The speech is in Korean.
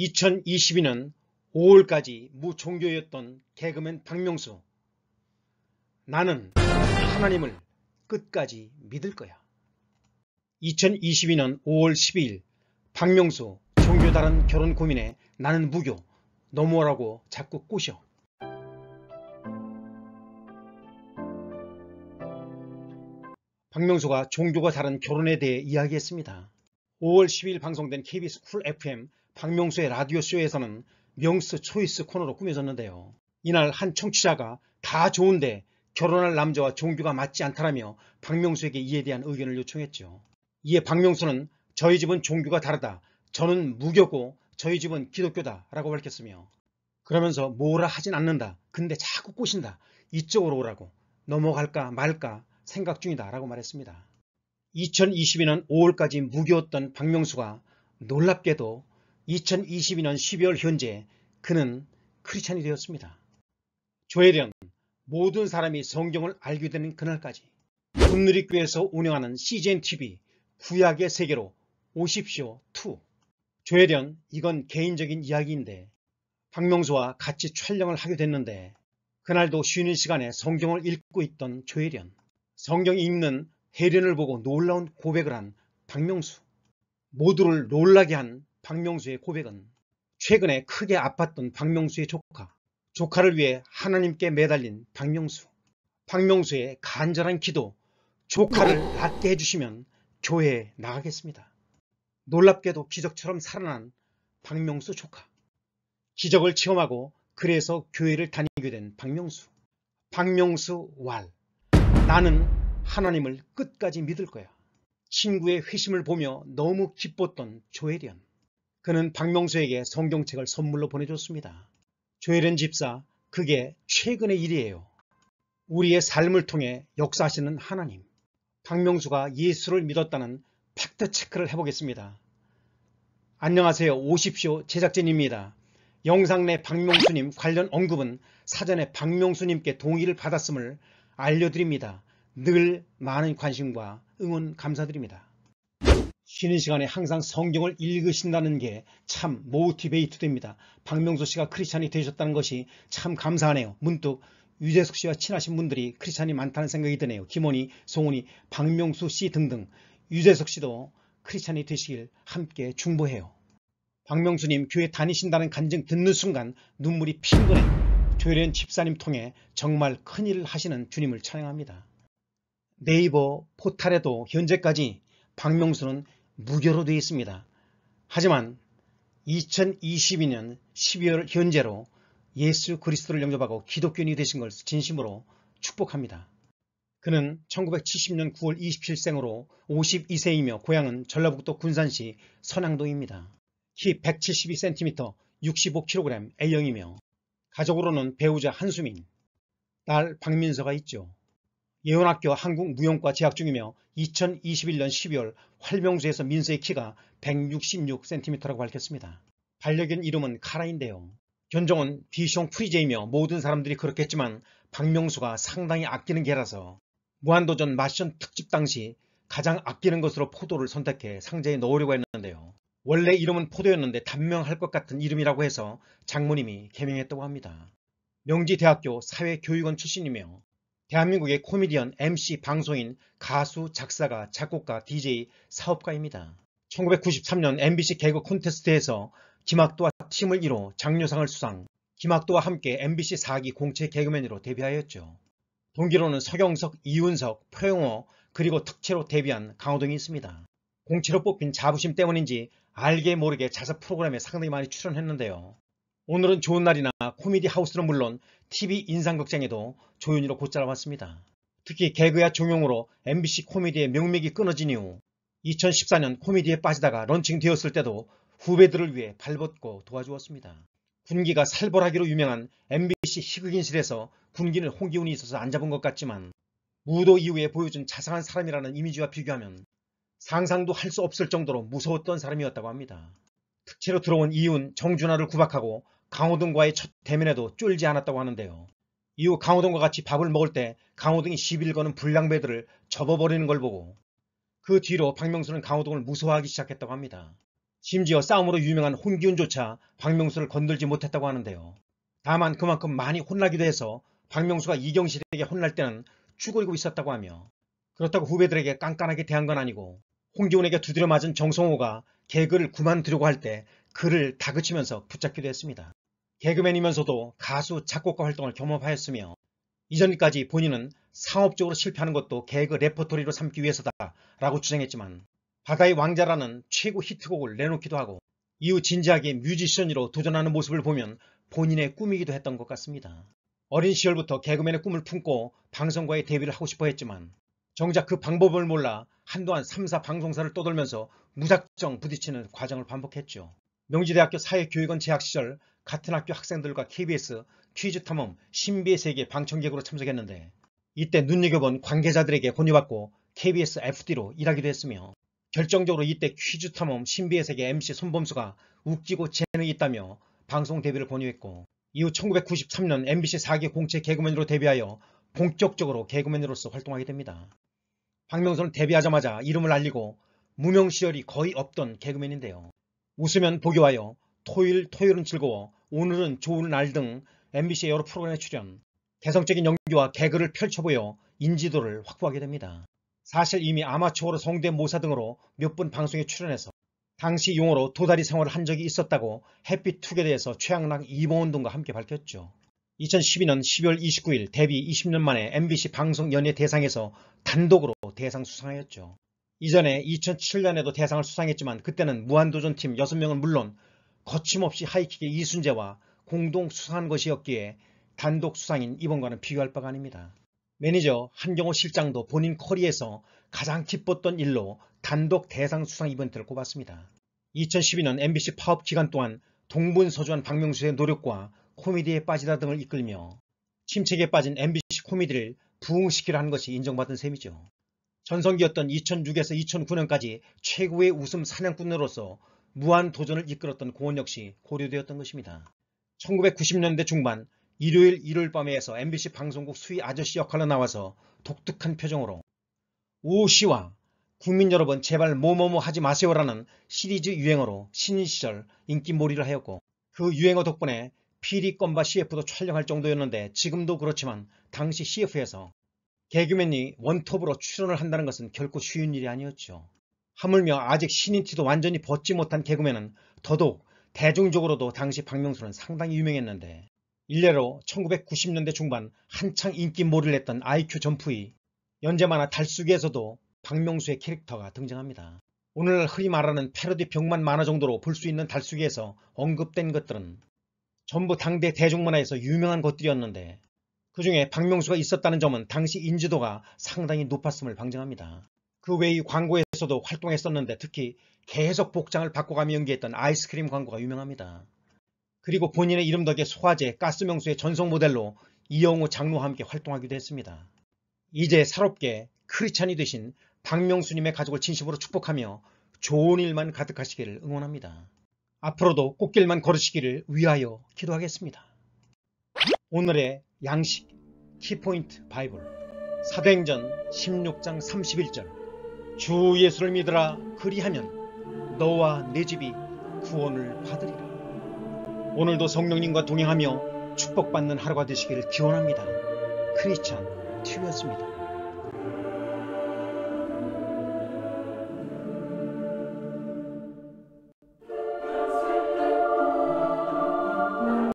2022년 5월까지 무종교였던 개그맨 박명수 나는 하나님을 끝까지 믿을 거야. 2022년 5월 12일 박명수 종교 다른 결혼 고민에 나는 무교 너무하라고 자꾸 꼬셔. 박명수가 종교가 다른 결혼에 대해 이야기했습니다. 5월 10일 방송된 KBS 쿨 FM 박명수의 라디오쇼에서는 명스 초이스 코너로 꾸며졌는데요. 이날 한 청취자가 다 좋은데 결혼할 남자와 종교가 맞지 않다라며 박명수에게 이에 대한 의견을 요청했죠. 이에 박명수는 저희 집은 종교가 다르다. 저는 무교고 저희 집은 기독교다. 라고 밝혔으며 그러면서 뭐라 하진 않는다. 근데 자꾸 꼬신다. 이쪽으로 오라고. 넘어갈까 말까 생각 중이다. 라고 말했습니다. 2022년 5월까지 무교였던 박명수가 놀랍게도 2022년 12월 현재 그는 크리스찬이 되었습니다. 조혜련 모든 사람이 성경을 알게 되는 그날까지 금누리교회에서 운영하는 CGNTV 구약의 세계로 오십시오 2 조혜련 이건 개인적인 이야기인데 박명수와 같이 촬영을 하게 됐는데 그날도 쉬는 시간에 성경을 읽고 있던 조혜련 성경 읽는 혜련을 보고 놀라운 고백을 한 박명수 모두를 놀라게 한 박명수의 고백은 최근에 크게 아팠던 박명수의 조카, 조카를 위해 하나님께 매달린 박명수, 박명수의 간절한 기도, 조카를 낫게 해주시면 교회에 나가겠습니다. 놀랍게도 기적처럼 살아난 박명수 조카. 기적을 체험하고 그래서 교회를 다니게 된 박명수. 박명수 왈. 나는 하나님을 끝까지 믿을 거야. 친구의 회심을 보며 너무 기뻤던 조혜련. 그는 박명수에게 성경책을 선물로 보내줬습니다. 조혜련 집사, 그게 최근의 일이에요. 우리의 삶을 통해 역사하시는 하나님. 박명수가 예수를 믿었다는 팩트 체크를 해보겠습니다. 안녕하세요. 오십시오. 제작진입니다. 영상 내 박명수님 관련 언급은 사전에 박명수님께 동의를 받았음을 알려드립니다. 늘 많은 관심과 응원 감사드립니다. 쉬는 시간에 항상 성경을 읽으신다는 게 참 모티베이트 됩니다. 박명수 씨가 크리스찬이 되셨다는 것이 참 감사하네요. 문득 유재석 씨와 친하신 분들이 크리스찬이 많다는 생각이 드네요. 김원희, 송은희 박명수 씨 등등 유재석 씨도 크리스찬이 되시길 함께 중보해요. 박명수님 교회 다니신다는 간증 듣는 순간 눈물이 핑그네 조련 혜 집사님 통해 정말 큰일을 하시는 주님을 찬양합니다. 네이버 포탈에도 현재까지 박명수는 무교로 되어 있습니다. 하지만 2022년 12월 현재로 예수 그리스도를 영접하고 기독교인이 되신 걸 진심으로 축복합니다. 그는 1970년 9월 27생으로 52세이며 고향은 전라북도 군산시 선항동입니다. 키 172cm, 65kg A형이며 가족으로는 배우자 한수민, 딸 박민서가 있죠. 예원학교 한국무용과 재학 중이며 2021년 12월 활명수에서 민수의 키가 166cm라고 밝혔습니다. 반려견 이름은 카라인데요. 견종은 비숑 프리제이며 모든 사람들이 그렇겠지만 박명수가 상당히 아끼는 개라서 무한도전 마션 특집 당시 가장 아끼는 것으로 포도를 선택해 상자에 넣으려고 했는데요. 원래 이름은 포도였는데 단명할 것 같은 이름이라고 해서 장모님이 개명했다고 합니다. 명지대학교 사회교육원 출신이며 대한민국의 코미디언, MC, 방송인, 가수, 작사가, 작곡가, DJ, 사업가입니다. 1993년 MBC 개그 콘테스트에서 김학도와 팀을 이뤄 장려상을 수상, 김학도와 함께 MBC 4기 공채 개그맨으로 데뷔하였죠. 동기로는 서경석, 이윤석, 표용호, 그리고 특채로 데뷔한 강호동이 있습니다. 공채로 뽑힌 자부심 때문인지 알게 모르게 자사 프로그램에 상당히 많이 출연했는데요. 오늘은 좋은 날이나 코미디 하우스는 물론 TV 인상극장에도 조연으로 곧잘 왔습니다. 특히 개그야 종용으로 MBC 코미디의 명맥이 끊어진 이후 2014년 코미디에 빠지다가 런칭되었을 때도 후배들을 위해 발벗고 도와주었습니다. 군기가 살벌하기로 유명한 MBC 희극인실에서 군기는 홍기운이 있어서 안 잡은 것 같지만 무도 이후에 보여준 자상한 사람이라는 이미지와 비교하면 상상도 할 수 없을 정도로 무서웠던 사람이었다고 합니다. 특채로 들어온 이윤, 정준하를 구박하고 강호동과의 첫 대면에도 쫄지 않았다고 하는데요. 이후 강호동과 같이 밥을 먹을 때 강호동이 시비를 거는 불량배들을 접어버리는 걸 보고 그 뒤로 박명수는 강호동을 무서워하기 시작했다고 합니다. 심지어 싸움으로 유명한 홍기훈조차 박명수를 건들지 못했다고 하는데요. 다만 그만큼 많이 혼나기도 해서 박명수가 이경실에게 혼날 때는 죽어리고 있었다고 하며 그렇다고 후배들에게 깐깐하게 대한 건 아니고 홍기훈에게 두드려 맞은 정성호가 개그를 그만두려고 할 때 그를 다그치면서 붙잡기도 했습니다. 개그맨이면서도 가수, 작곡가 활동을 경험하였으며 이전까지 본인은 상업적으로 실패하는 것도 개그 레퍼토리로 삼기 위해서다 라고 주장했지만 바다의 왕자라는 최고 히트곡을 내놓기도 하고 이후 진지하게 뮤지션으로 도전하는 모습을 보면 본인의 꿈이기도 했던 것 같습니다. 어린 시절부터 개그맨의 꿈을 품고 방송과의 데뷔를 하고 싶어 했지만 정작 그 방법을 몰라 한동안 3사 방송사를 떠돌면서 무작정 부딪히는 과정을 반복했죠. 명지대학교 사회교육원 재학 시절 같은 학교 학생들과 KBS 퀴즈 탐험 신비의 세계 방청객으로 참석했는데 이때 눈여겨본 관계자들에게 권유받고 KBS FD로 일하기도 했으며 결정적으로 이때 퀴즈 탐험 신비의 세계 MC 손범수가 웃기고 재능이 있다며 방송 데뷔를 권유했고 이후 1993년 MBC 4기 공채 개그맨으로 데뷔하여 본격적으로 개그맨으로서 활동하게 됩니다. 박명수는 데뷔하자마자 이름을 알리고 무명 시절이 거의 없던 개그맨인데요. 웃으면 보이 와요. 토요일 토요일은 즐거워 오늘은 좋은 날 등 MBC의 여러 프로그램에 출연 개성적인 연기와 개그를 펼쳐보여 인지도를 확보하게 됩니다. 사실 이미 아마추어로 성대모사 등으로 몇 번 방송에 출연해서 당시 용어로 도다리 생활을 한 적이 있었다고 햇빛투게더에서 최양락 이봉원 동과 함께 밝혔죠. 2012년 12월 29일 데뷔 20년 만에 MBC 방송 연예 대상에서 단독으로 대상 수상하였죠. 이전에 2007년에도 대상을 수상했지만 그때는 무한도전팀 6명은 물론 거침없이 하이킥의 이순재와 공동 수상한 것이었기에 단독 수상인 이번과는 비교할 바가 아닙니다. 매니저 한경호 실장도 본인 커리에서 가장 기뻤던 일로 단독 대상 수상 이벤트를 꼽았습니다. 2012년 MBC 파업 기간 동안 동분서주한 박명수의 노력과 코미디에 빠지다 등을 이끌며 침체기에 빠진 MBC 코미디를 부흥시키려 한 것이 인정받은 셈이죠. 전성기였던 2006에서 2009년까지 최고의 웃음 사냥꾼으로서 무한도전을 이끌었던 공원 역시 고려되었던 것입니다. 1990년대 중반 일요일 일요일 밤에서 MBC 방송국 수위 아저씨 역할로 나와서 독특한 표정으로 오 씨와 국민 여러분 제발 뭐뭐뭐 하지 마세요라는 시리즈 유행어로 신시절 인 인기몰이를 하였고 그 유행어 덕분에 피리 껌바 CF도 촬영할 정도였는데 지금도 그렇지만 당시 CF에서 개그맨이 원톱으로 출연을 한다는 것은 결코 쉬운 일이 아니었죠. 하물며 아직 신인티도 완전히 벗지 못한 개그맨은 더더욱 대중적으로도 당시 박명수는 상당히 유명했는데 일례로 1990년대 중반 한창 인기 몰이를 했던 IQ 점프의 연재 만화 달수기에서도 박명수의 캐릭터가 등장합니다. 오늘날 흔히 말하는 패러디 병만 만화 정도로 볼 수 있는 달수기에서 언급된 것들은 전부 당대 대중문화에서 유명한 것들이었는데 그 중에 박명수가 있었다는 점은 당시 인지도가 상당히 높았음을 방증합니다. 그 외의 광고에서도 활동했었는데 특히 계속 복장을 바꿔가며 연기했던 아이스크림 광고가 유명합니다. 그리고 본인의 이름 덕에 소화제, 가스명수의 전속 모델로 이영우 장로와 함께 활동하기도 했습니다. 이제 새롭게 크리찬이 되신 박명수님의 가족을 진심으로 축복하며 좋은 일만 가득하시기를 응원합니다. 앞으로도 꽃길만 걸으시기를 위하여 기도하겠습니다. 오늘의 양식 키포인트 바이블 사도행전 16장 31절 주 예수를 믿으라 그리하면 너와 내 집이 구원을 받으리라. 오늘도 성령님과 동행하며 축복받는 하루가 되시기를 기원합니다. 크리스찬 튜였습니다.